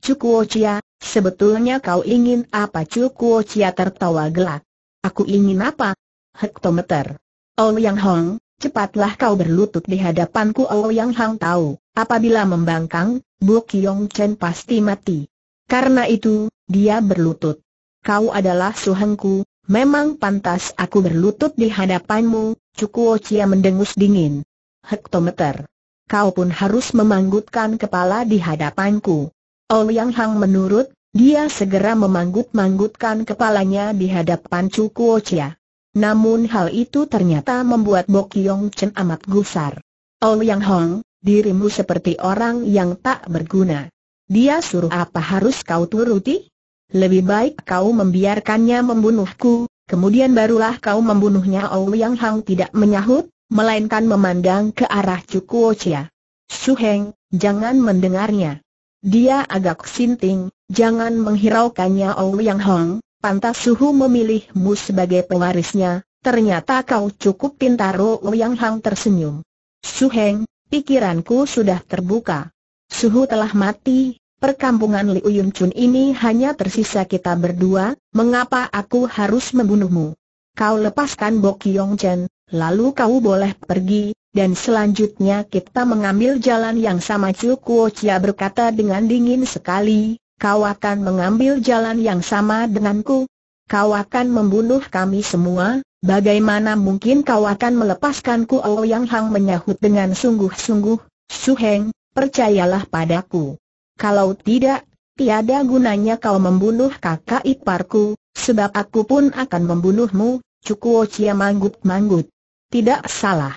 Cukuo Chia, sebetulnya kau ingin apa Cukuo Chia tertawa gelak. Aku ingin apa? Hektometer. Yang Hong, Cepatlah kau berlutut di hadapanku Ouyang Hang tahu, apabila membangkang, Bu Kiong Chen pasti mati. Karena itu, dia berlutut. Kau adalah suhengku, memang pantas aku berlutut di hadapanmu, Cukuo Chia mendengus dingin. Hektometer. Kau pun harus memanggutkan kepala di hadapanku. Ouyang Hang menurut, dia segera memanggut-manggutkan kepalanya di hadapan Cukuo Chia. Namun hal itu ternyata membuat Bok Yong Chen amat gusar. Oh yang Hong, dirimu seperti orang yang tak berguna. Dia suruh apa harus kau turuti? Lebih baik kau membiarkannya membunuhku, kemudian barulah kau membunuhnya oh Yang Hong tidak menyahut, melainkan memandang ke arah Cukuo Chia. Su Heng, jangan mendengarnya. Dia agak sinting, jangan menghiraukannya oh Yang Hong, Pantas Suhu memilihmu sebagai pewarisnya, ternyata kau cukup pintar Yang Hang tersenyum. Suheng, pikiranku sudah terbuka. Suhu telah mati, perkampungan Liu Yun Chun ini hanya tersisa kita berdua, mengapa aku harus membunuhmu? Kau lepaskan Bok Yong Chen, lalu kau boleh pergi, dan selanjutnya kita mengambil jalan yang sama Chu Kuo Chia berkata dengan dingin sekali, kau akan mengambil jalan yang sama denganku. Kau akan membunuh kami semua, bagaimana mungkin kau akan melepaskanku Oh Yang Hang menyahut dengan sungguh-sungguh, Suheng, percayalah padaku. Kalau tidak, tiada gunanya kau membunuh kakak iparku, sebab aku pun akan membunuhmu, Cukuo Chia manggut-manggut. Tidak salah.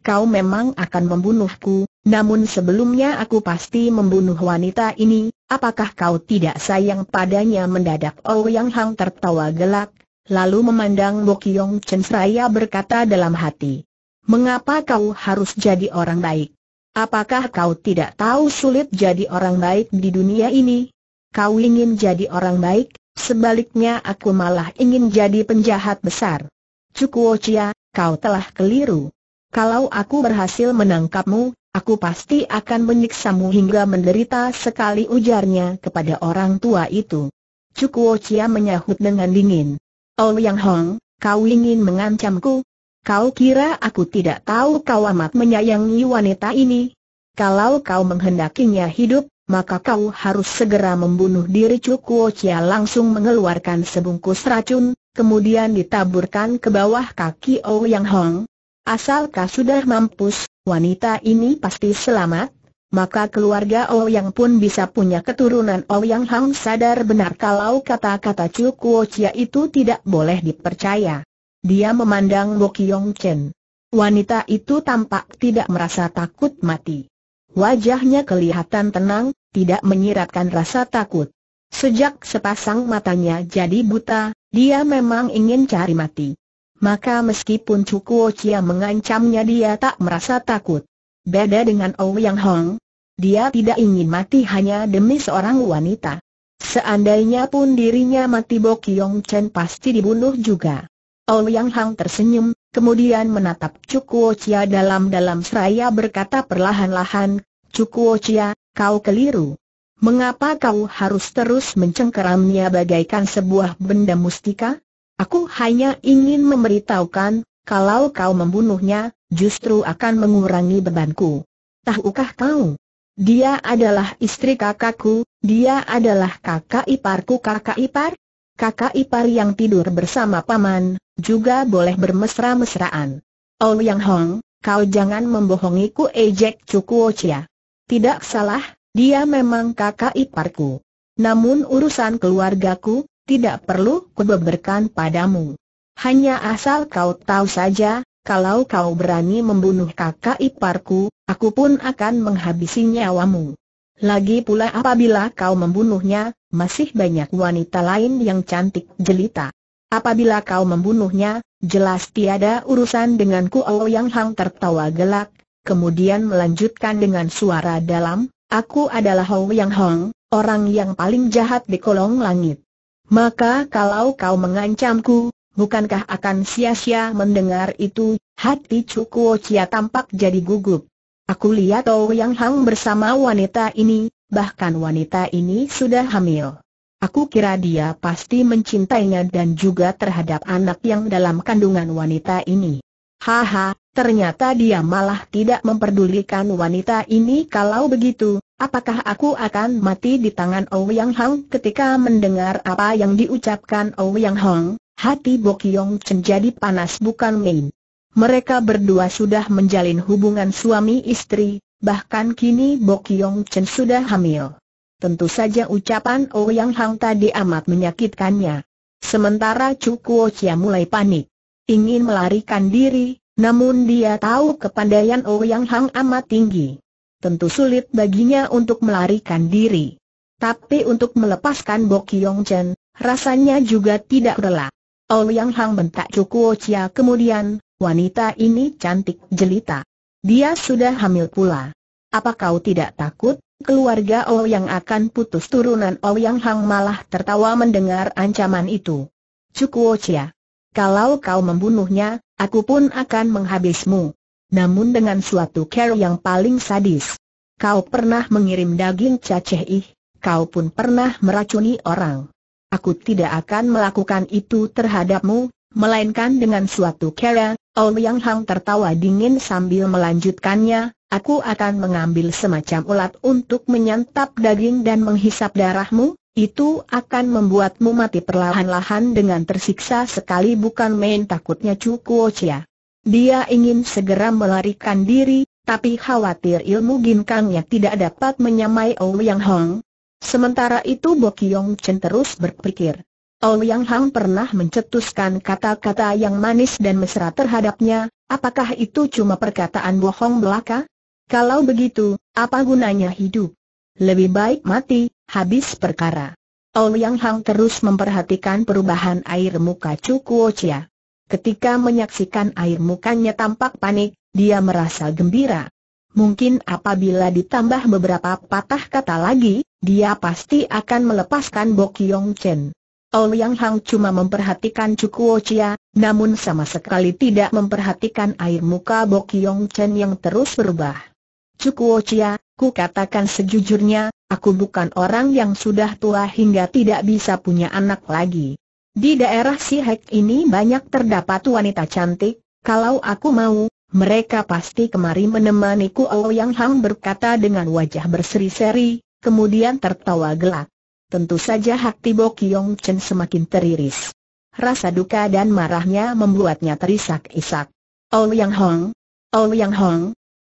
Kau memang akan membunuhku, namun sebelumnya aku pasti membunuh wanita ini, apakah kau tidak sayang padanya mendadak Oh Yang Hang tertawa gelak, lalu memandang Bokyong Chen seraya berkata dalam hati. Mengapa kau harus jadi orang baik? Apakah kau tidak tahu sulit jadi orang baik di dunia ini? Kau ingin jadi orang baik, sebaliknya aku malah ingin jadi penjahat besar. Cukuo Chia, kau telah keliru. Kalau aku berhasil menangkapmu, Aku pasti akan menyiksamu hingga menderita sekali ujarnya kepada orang tua itu. Cukuo Chia menyahut dengan dingin. Oh Yang Hong, kau ingin mengancamku? Kau kira aku tidak tahu kau amat menyayangi wanita ini? Kalau kau menghendakinya hidup, maka kau harus segera membunuh diri Cukuo Chia langsung mengeluarkan sebungkus racun, kemudian ditaburkan ke bawah kaki Oh Yang Hong, Asalkah sudah mampus, wanita ini pasti selamat, maka keluarga oh yang pun bisa punya keturunan oh yang Hang sadar benar kalau kata-kata Chu Kuo Chia itu tidak boleh dipercaya. Dia memandang Bo Kiong Chen. Wanita itu tampak tidak merasa takut mati. Wajahnya kelihatan tenang, tidak menyiratkan rasa takut. Sejak sepasang matanya jadi buta, dia memang ingin cari mati. Maka meskipun Cukuo Chia mengancamnya dia tak merasa takut. Beda dengan Yang Hong, dia tidak ingin mati hanya demi seorang wanita. Seandainya pun dirinya mati Bo Bokyong Chen pasti dibunuh juga. Yang Hong tersenyum, kemudian menatap Cukuo Chia dalam-dalam seraya berkata perlahan-lahan, Cukuo Chia, kau keliru. Mengapa kau harus terus mencengkeramnya bagaikan sebuah benda mustika? Aku hanya ingin memberitahukan, kalau kau membunuhnya, justru akan mengurangi bebanku. Tahukah kau? Dia adalah istri kakakku, dia adalah kakak iparku kakak ipar. Kakak ipar yang tidur bersama paman, juga boleh bermesra-mesraan. Oh Yang Hong, kau jangan membohongiku ejek Cukuocia. Tidak salah, dia memang kakak iparku. Namun urusan keluargaku, tidak perlu kubeberkan padamu. Hanya asal kau tahu saja, kalau kau berani membunuh kakak iparku, aku pun akan menghabisi nyawamu. Lagi pula apabila kau membunuhnya, masih banyak wanita lain yang cantik jelita. Apabila kau membunuhnya, jelas tiada urusan denganku Oh Yang Hang tertawa gelak, kemudian melanjutkan dengan suara dalam, aku adalah Ho Yang Hong, orang yang paling jahat di kolong langit. Maka kalau kau mengancamku, bukankah akan sia-sia mendengar itu? Hati Cukuo Chia tampak jadi gugup. Aku lihat Tau oh Yang Hang bersama wanita ini, bahkan wanita ini sudah hamil. Aku kira dia pasti mencintainya dan juga terhadap anak yang dalam kandungan wanita ini. Haha, ternyata dia malah tidak memperdulikan wanita ini kalau begitu, apakah aku akan mati di tangan Ouyang Hang ketika mendengar apa yang diucapkan Ouyang Hang? Hati Bokyong Chen jadi panas bukan main. Mereka berdua sudah menjalin hubungan suami istri, bahkan kini Bokyong Chen sudah hamil. Tentu saja ucapan Ouyang Hang tadi amat menyakitkannya. Sementara Chu Kuo Chia mulai panik. Ingin melarikan diri, namun dia tahu kepandaian Ouyang Hang amat tinggi tentu sulit baginya untuk melarikan diri. Tapi untuk melepaskan Bo Kiong Chen, rasanya juga tidak rela. Ouyang Hang bentak Cukuo Chia kemudian, wanita ini cantik jelita. Dia sudah hamil pula. Apa kau tidak takut, keluarga Ouyang akan putus turunan Ouyang Hang malah tertawa mendengar ancaman itu. Cukuo Chia, kalau kau membunuhnya, aku pun akan menghabismu namun dengan suatu cara yang paling sadis. Kau pernah mengirim daging caceh ih, kau pun pernah meracuni orang. Aku tidak akan melakukan itu terhadapmu, melainkan dengan suatu cara, Oh Yang Hang tertawa dingin sambil melanjutkannya, aku akan mengambil semacam ulat untuk menyantap daging dan menghisap darahmu, itu akan membuatmu mati perlahan-lahan dengan tersiksa sekali bukan main takutnya Chu Kuo dia ingin segera melarikan diri, tapi khawatir ilmu ginkangnya tidak dapat menyamai Yang Hong. Sementara itu Bo Kiong Chen terus berpikir. Yang Hong pernah mencetuskan kata-kata yang manis dan mesra terhadapnya, apakah itu cuma perkataan bohong belaka? Kalau begitu, apa gunanya hidup? Lebih baik mati, habis perkara. Yang Hong terus memperhatikan perubahan air muka Chu Kuo Chia. Ketika menyaksikan air mukanya tampak panik, dia merasa gembira. Mungkin apabila ditambah beberapa patah kata lagi, dia pasti akan melepaskan Bok Yong Chen. Ouyang Hang cuma memperhatikan Chukuo Chia, namun sama sekali tidak memperhatikan air muka Bok Yong Chen yang terus berubah. Chukuo Chia, ku katakan sejujurnya, aku bukan orang yang sudah tua hingga tidak bisa punya anak lagi. Di daerah Sihek ini banyak terdapat wanita cantik, kalau aku mau, mereka pasti kemari menemaniku Ouyang Hang berkata dengan wajah berseri-seri, kemudian tertawa gelak. Tentu saja hati Bo Kiong Chen semakin teriris. Rasa duka dan marahnya membuatnya terisak-isak. Ouyang Hong, Ouyang Hong,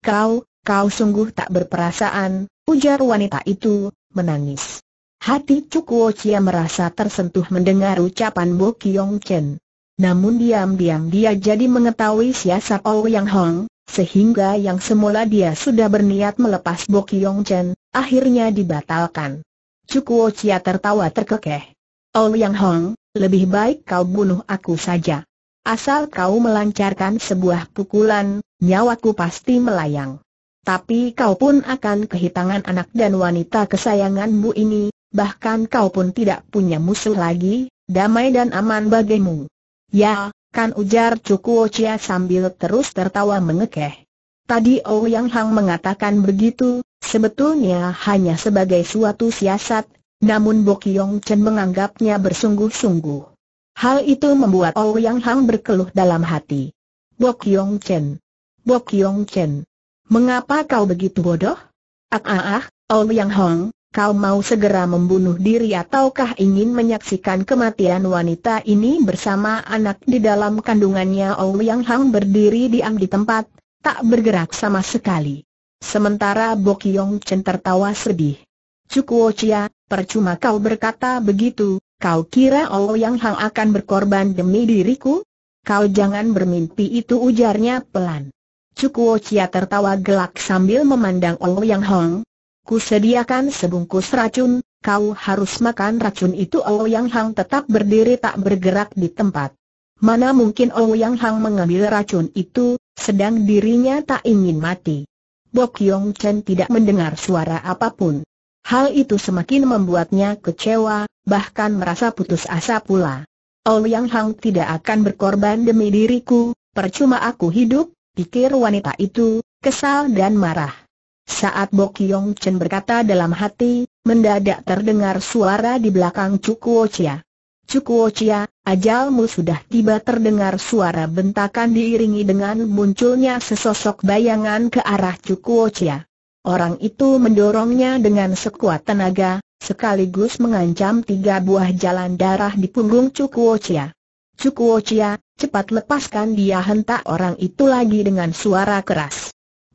kau, kau sungguh tak berperasaan, ujar wanita itu, menangis. Hati Cukuo Chia merasa tersentuh mendengar ucapan Bo Kiong Chen. Namun diam-diam dia jadi mengetahui siasat Ouyang Hong, sehingga yang semula dia sudah berniat melepas Bo Kiong Chen, akhirnya dibatalkan. Cukuo Chia tertawa terkekeh. Ouyang Hong, lebih baik kau bunuh aku saja. Asal kau melancarkan sebuah pukulan, nyawaku pasti melayang. Tapi kau pun akan kehitangan anak dan wanita kesayanganmu ini, bahkan kau pun tidak punya musuh lagi, damai dan aman bagimu. Ya, kan ujar Cukuo Chia sambil terus tertawa mengekeh. Tadi Ouyang Hang mengatakan begitu, sebetulnya hanya sebagai suatu siasat, namun Bokyong Chen menganggapnya bersungguh-sungguh. Hal itu membuat Ouyang Hang berkeluh dalam hati. Bokyong Chen. Bokyong Chen. Mengapa kau begitu bodoh? Ah ah ah, Ouyang Hang, Kau mau segera membunuh diri ataukah ingin menyaksikan kematian wanita ini bersama anak di dalam kandungannya Yang Hang berdiri diam di tempat, tak bergerak sama sekali. Sementara Bo Yong Chen tertawa sedih. Cukuo Chia, percuma kau berkata begitu, kau kira Yang Hang akan berkorban demi diriku? Kau jangan bermimpi itu ujarnya pelan. Cukuo Chia tertawa gelak sambil memandang Yang Hang, Ku sediakan sebungkus racun, kau harus makan racun itu oh Yang Hang tetap berdiri tak bergerak di tempat. Mana mungkin oh Yang Hang mengambil racun itu, sedang dirinya tak ingin mati. Bok Yong Chen tidak mendengar suara apapun. Hal itu semakin membuatnya kecewa, bahkan merasa putus asa pula. Oh Yang Hang tidak akan berkorban demi diriku, percuma aku hidup, pikir wanita itu, kesal dan marah. Saat Bo Kiong Chen berkata dalam hati, mendadak terdengar suara di belakang Cukuo Chia. Cukuo Chia, ajalmu sudah tiba terdengar suara bentakan diiringi dengan munculnya sesosok bayangan ke arah Cukuo Chia. Orang itu mendorongnya dengan sekuat tenaga, sekaligus mengancam tiga buah jalan darah di punggung Cukuo Chia. Cukuo Chia, cepat lepaskan dia hentak orang itu lagi dengan suara keras.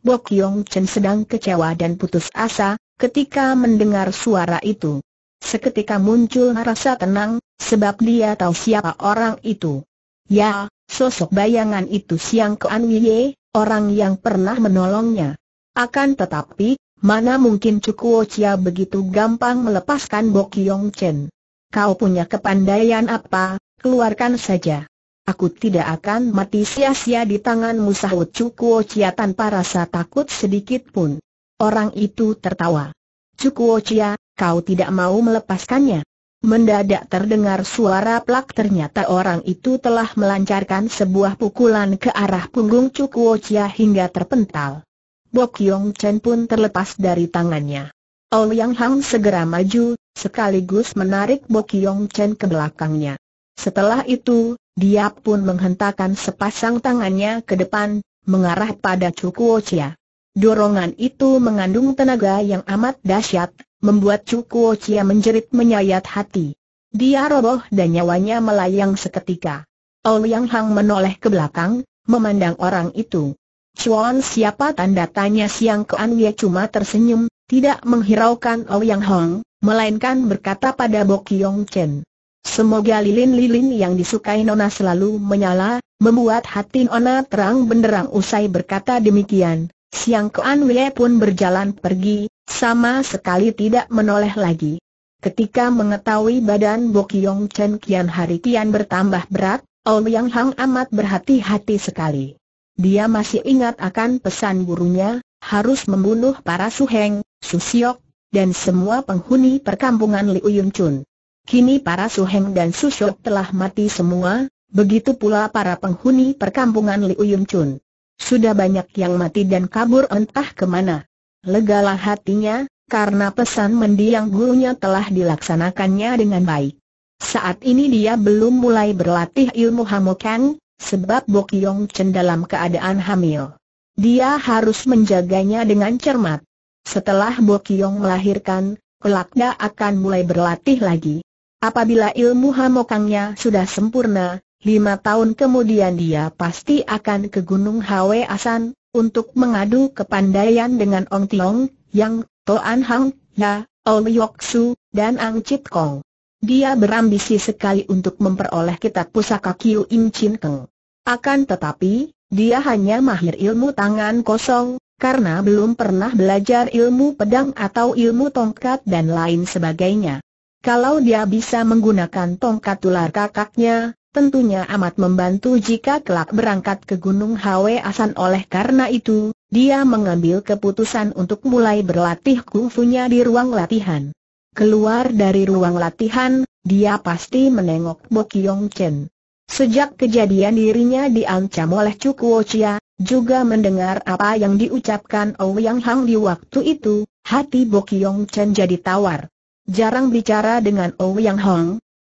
Bok Yong Chen sedang kecewa dan putus asa, ketika mendengar suara itu. Seketika muncul rasa tenang, sebab dia tahu siapa orang itu. Ya, sosok bayangan itu Siang An Wei, orang yang pernah menolongnya. Akan tetapi, mana mungkin Cukuo Chia begitu gampang melepaskan Bok Yong Chen. Kau punya kepandaian apa, keluarkan saja. Aku tidak akan mati sia-sia di tanganmu sahut Cukuo Chia tanpa rasa takut sedikit pun. Orang itu tertawa. Cukuo Chia, kau tidak mau melepaskannya. Mendadak terdengar suara plak ternyata orang itu telah melancarkan sebuah pukulan ke arah punggung Cukuo Chia hingga terpental. Bok Yong Chen pun terlepas dari tangannya. Ouyang Hang segera maju, sekaligus menarik Bok Yong Chen ke belakangnya. Setelah itu, dia pun menghentakkan sepasang tangannya ke depan, mengarah pada Chukuochia. Dorongan itu mengandung tenaga yang amat dahsyat, membuat Chukuochia menjerit menyayat hati. Dia roboh dan nyawanya melayang seketika. Ouyang Hang menoleh ke belakang, memandang orang itu. Chuan siapa tanda tanya Siang Kean Ye cuma tersenyum, tidak menghiraukan Ouyang Hang, melainkan berkata pada Bok Yong Chen. Semoga lilin-lilin yang disukai Nona selalu menyala, membuat hati Nona terang benderang usai berkata demikian. Siang Kuan Wei pun berjalan pergi, sama sekali tidak menoleh lagi. Ketika mengetahui badan Bokyong Chen kian hari kian bertambah berat, Yang Hang amat berhati-hati sekali. Dia masih ingat akan pesan gurunya, harus membunuh para Su Heng, Su Siok, dan semua penghuni perkampungan Liuyun Chun. Kini para suheng dan susok telah mati semua, begitu pula para penghuni perkampungan Liu Chun. Sudah banyak yang mati dan kabur entah kemana. Legalah hatinya, karena pesan mendiang gurunya telah dilaksanakannya dengan baik. Saat ini dia belum mulai berlatih ilmu Hamokang, sebab Bok Yong Chen dalam keadaan hamil. Dia harus menjaganya dengan cermat. Setelah Bokyong melahirkan, kelak dia akan mulai berlatih lagi. Apabila ilmu Hamokangnya sudah sempurna, lima tahun kemudian dia pasti akan ke Gunung Hwe Asan, untuk mengadu kepandaian dengan Ong Tiong, Yang, Toan Hang, Ya, Ol Yok Su, dan Ang Chit Kong. Dia berambisi sekali untuk memperoleh kitab pusaka Kiu Im Chin Keng. Akan tetapi, dia hanya mahir ilmu tangan kosong, karena belum pernah belajar ilmu pedang atau ilmu tongkat dan lain sebagainya. Kalau dia bisa menggunakan tongkat ular kakaknya, tentunya amat membantu jika kelak berangkat ke Gunung Hwe Asan oleh karena itu, dia mengambil keputusan untuk mulai berlatih kungfunya di ruang latihan. Keluar dari ruang latihan, dia pasti menengok Bo Kiong Chen. Sejak kejadian dirinya diancam oleh Chu Kuo Chia, juga mendengar apa yang diucapkan Ouyang Hang di waktu itu, hati Bo Kiong Chen jadi tawar jarang bicara dengan Ouyang Hong.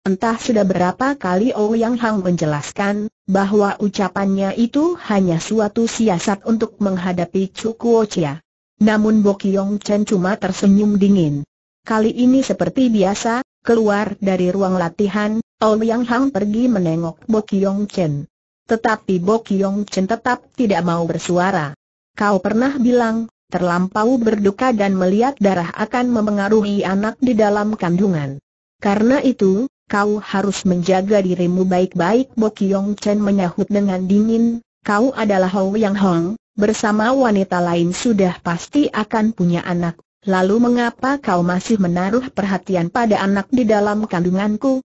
Entah sudah berapa kali Ouyang Hong menjelaskan, bahwa ucapannya itu hanya suatu siasat untuk menghadapi Kuo Chia. Namun Bokyong Chen cuma tersenyum dingin. Kali ini seperti biasa, keluar dari ruang latihan, Ouyang Hong pergi menengok Bokyong Chen. Tetapi Bokyong Chen tetap tidak mau bersuara. Kau pernah bilang, terlampau berduka dan melihat darah akan memengaruhi anak di dalam kandungan. Karena itu, kau harus menjaga dirimu baik-baik Bo Kiong Chen menyahut dengan dingin, kau adalah Hou Yang Hong, bersama wanita lain sudah pasti akan punya anak, lalu mengapa kau masih menaruh perhatian pada anak di dalam kandunganku?